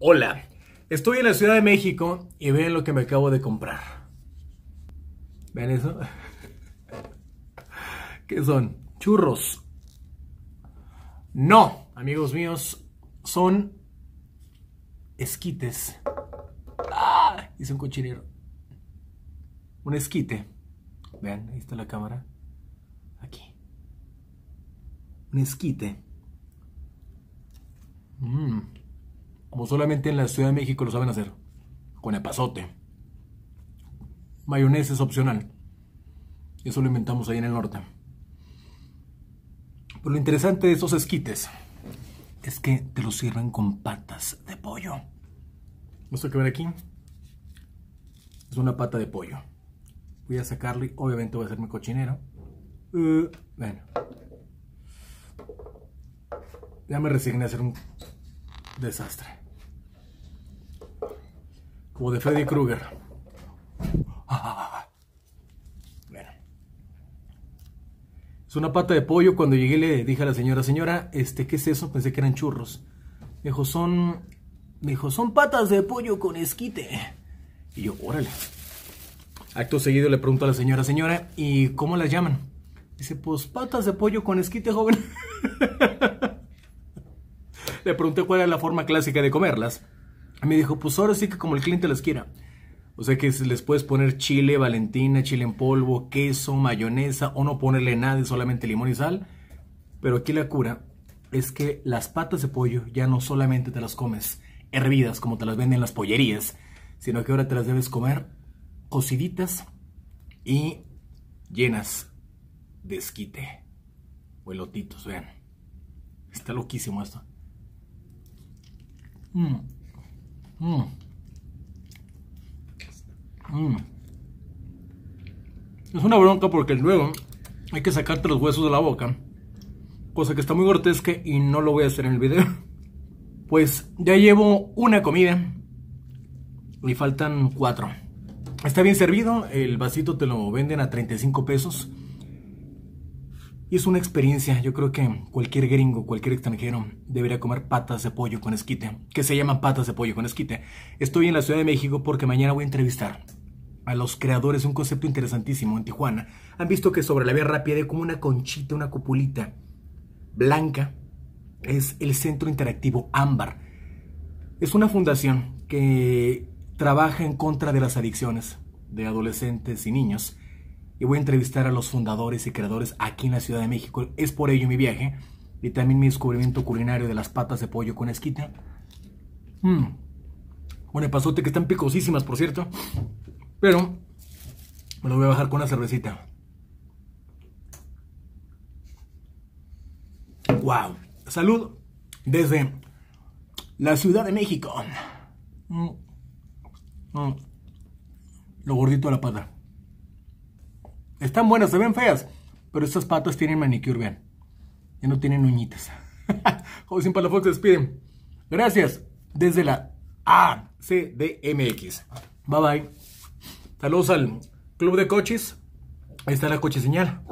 Hola, estoy en la Ciudad de México y vean lo que me acabo de comprar. ¿Ven eso? ¿Qué son? Churros. No, amigos míos, son esquites. ¡Ah! Hice un cochinero. Un esquite. Vean, ahí está la cámara. Aquí. Un esquite como solamente en la Ciudad de México lo saben hacer, con epazote. Mayonesa es opcional. Eso lo inventamos ahí en el norte. Pero lo interesante de esos esquites es que te los sirven con patas de pollo. Esto que ver aquí es una pata de pollo. Voy a sacarle, obviamente voy a hacer mi cochinero. Eh, bueno. Ya me resigné a hacer un desastre. Como de Freddy Krueger. Es una pata de pollo. Cuando llegué le dije a la señora, señora, este, ¿qué es eso? Pensé que eran churros. dijo, son. Me dijo, son patas de pollo con esquite. Y yo, órale. Acto seguido le pregunto a la señora, señora, ¿y cómo las llaman? Dice, pues patas de pollo con esquite, joven. le pregunté cuál era la forma clásica de comerlas. Me dijo, pues ahora sí que como el cliente las quiera. O sea que les puedes poner chile, valentina, chile en polvo, queso, mayonesa o no ponerle nada, solamente limón y sal. Pero aquí la cura es que las patas de pollo ya no solamente te las comes hervidas como te las venden las pollerías, sino que ahora te las debes comer cociditas y llenas de esquite o elotitos, vean. Está loquísimo esto. Mm. Mm. Mm. Es una bronca porque luego hay que sacarte los huesos de la boca. Cosa que está muy grotesca y no lo voy a hacer en el video. Pues ya llevo una comida. me faltan cuatro. Está bien servido. El vasito te lo venden a 35 pesos. Y es una experiencia, yo creo que cualquier gringo, cualquier extranjero debería comer patas de pollo con esquite, que se llaman patas de pollo con esquite. Estoy en la Ciudad de México porque mañana voy a entrevistar a los creadores de un concepto interesantísimo en Tijuana. Han visto que sobre la vía rápida hay como una conchita, una cupulita blanca. Es el Centro Interactivo Ámbar. Es una fundación que trabaja en contra de las adicciones de adolescentes y niños y voy a entrevistar a los fundadores y creadores aquí en la Ciudad de México. Es por ello mi viaje y también mi descubrimiento culinario de las patas de pollo con esquita. Mmm. Bueno, pasote que están picosísimas, por cierto. Pero me lo voy a bajar con una cervecita. ¡Wow! Salud desde la Ciudad de México. Mm. Mm. Lo gordito de la pata. Están buenas, se ven feas, pero estos patos tienen manicure, vean. Ya no tienen uñitas. sin Palafox despiden. Gracias desde la ACDMX. Bye bye. Saludos al Club de Coches. Ahí está la coche señal.